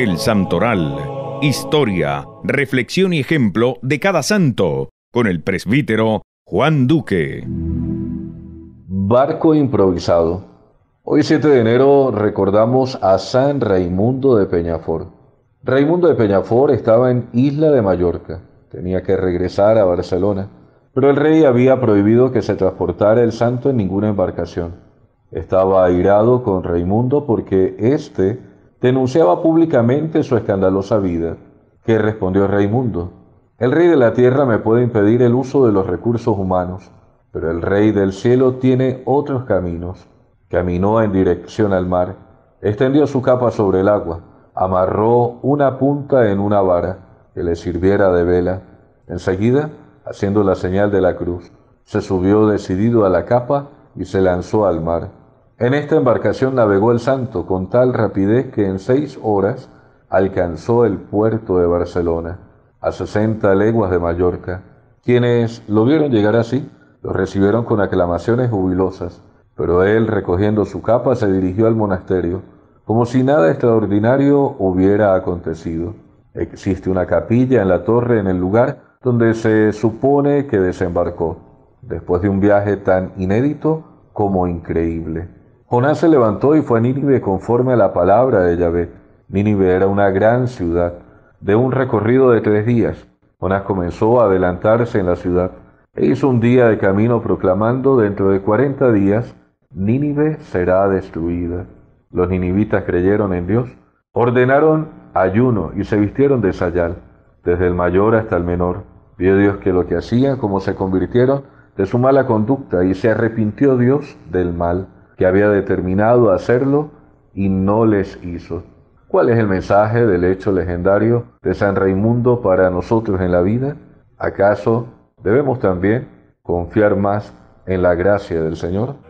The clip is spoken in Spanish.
El Santoral. Historia, reflexión y ejemplo de cada santo, con el presbítero Juan Duque. Barco improvisado. Hoy 7 de enero recordamos a San Raimundo de Peñafort. Raimundo de Peñafort estaba en Isla de Mallorca. Tenía que regresar a Barcelona, pero el rey había prohibido que se transportara el santo en ninguna embarcación. Estaba airado con Raimundo porque éste denunciaba públicamente su escandalosa vida, que respondió Raimundo, el rey de la tierra me puede impedir el uso de los recursos humanos, pero el rey del cielo tiene otros caminos. Caminó en dirección al mar, extendió su capa sobre el agua, amarró una punta en una vara que le sirviera de vela. Enseguida, haciendo la señal de la cruz, se subió decidido a la capa y se lanzó al mar. En esta embarcación navegó el santo con tal rapidez que en seis horas alcanzó el puerto de Barcelona, a sesenta leguas de Mallorca. Quienes lo vieron llegar así, lo recibieron con aclamaciones jubilosas, pero él, recogiendo su capa, se dirigió al monasterio, como si nada extraordinario hubiera acontecido. Existe una capilla en la torre en el lugar donde se supone que desembarcó, después de un viaje tan inédito como increíble. Jonás se levantó y fue a Nínive conforme a la palabra de Yahvé. Nínive era una gran ciudad, de un recorrido de tres días. Jonás comenzó a adelantarse en la ciudad e hizo un día de camino proclamando dentro de cuarenta días, Nínive será destruida. Los ninivitas creyeron en Dios, ordenaron ayuno y se vistieron de sayal, desde el mayor hasta el menor. Vio Dios que lo que hacían, como se convirtieron de su mala conducta, y se arrepintió Dios del mal que había determinado hacerlo y no les hizo. ¿Cuál es el mensaje del hecho legendario de San Raimundo para nosotros en la vida? ¿Acaso debemos también confiar más en la gracia del Señor?